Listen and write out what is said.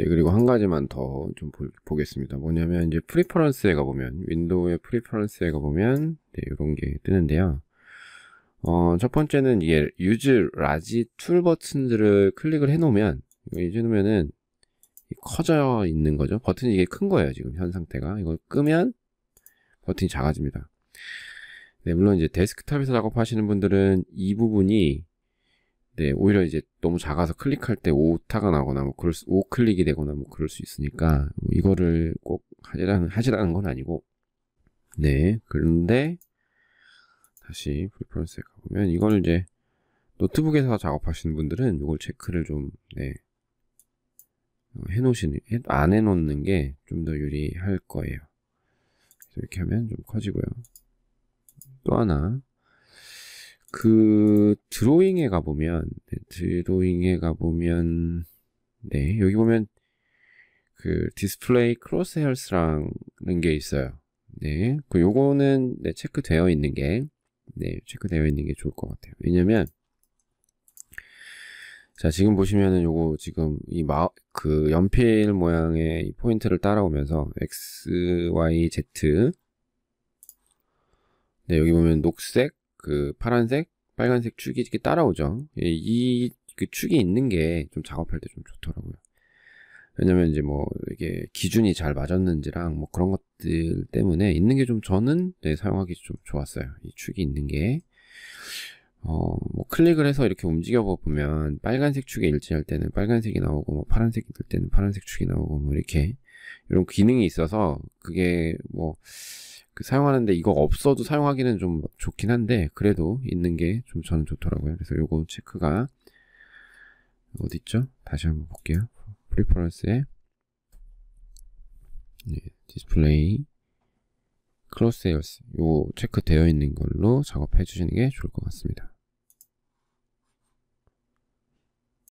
네, 그리고 한 가지만 더 좀 보겠습니다. 뭐냐면 이제 프리퍼런스에 가보면 윈도우의 프리퍼런스에 가보면 네, 이런 게 뜨는데요. 어, 첫 번째는 이게 유즈 라지 툴 버튼들을 클릭을 해놓으면 해놓으면은 커져 있는 거죠. 버튼이 이게 큰 거예요. 지금 현 상태가 이걸 끄면 버튼이 작아집니다. 네, 물론 이제 데스크탑에서 작업하시는 분들은 이 부분이 때 오히려 이제 너무 작아서 클릭할 때 오타가 나거나 뭐 그럴 수, 오클릭이 되거나 뭐 그럴 수 있으니까 뭐 이거를 꼭 하지라는 하지라는 건 아니고 네 그런데 다시 프리퍼런스에 가보면 이걸 이제 노트북에서 작업하시는 분들은 이걸 체크를 좀 네, 어, 해놓으시는 안 해놓는 게 좀 더 유리할 거예요. 이렇게 하면 좀 커지고요. 또 하나 그 드로잉에 가보면 네, 드로잉에 가보면 네 여기 보면 그 디스플레이 크로스 헬스라는 게 있어요 네 그 요거는 네, 체크되어 있는 게네 체크되어 있는 게 좋을 것 같아요 왜냐면 자 지금 보시면은 요거 지금 이 마 그 연필 모양의 이 포인트를 따라오면서 x y z 네 여기 보면 녹색 그 파란색, 빨간색 축이 이렇게 따라오죠. 예, 이그 축이 있는 게 좀 작업할 때 좀 좋더라고요. 왜냐면 이제 뭐 이게 기준이 잘 맞았는지랑 뭐 그런 것들 때문에 있는 게 좀 저는 네, 사용하기 좀 좋았어요. 이 축이 있는 게. 어, 뭐 클릭을 해서 이렇게 움직여 보면 빨간색 축에 일치할 때는 빨간색이 나오고 뭐 파란색이 될 때는 파란색 축이 나오고 뭐 이렇게 이런 기능이 있어서 그게 뭐그 사용하는데 이거 없어도 사용하기는 좀 좋긴 한데 그래도 있는 게 좀 저는 좋더라고요. 그래서 요거 체크가 어디 있죠? 다시 한번 볼게요. 프리퍼런스에 네, 디스플레이 클로스 에어스 요 체크되어 있는 걸로 작업해 주시는 게 좋을 것 같습니다.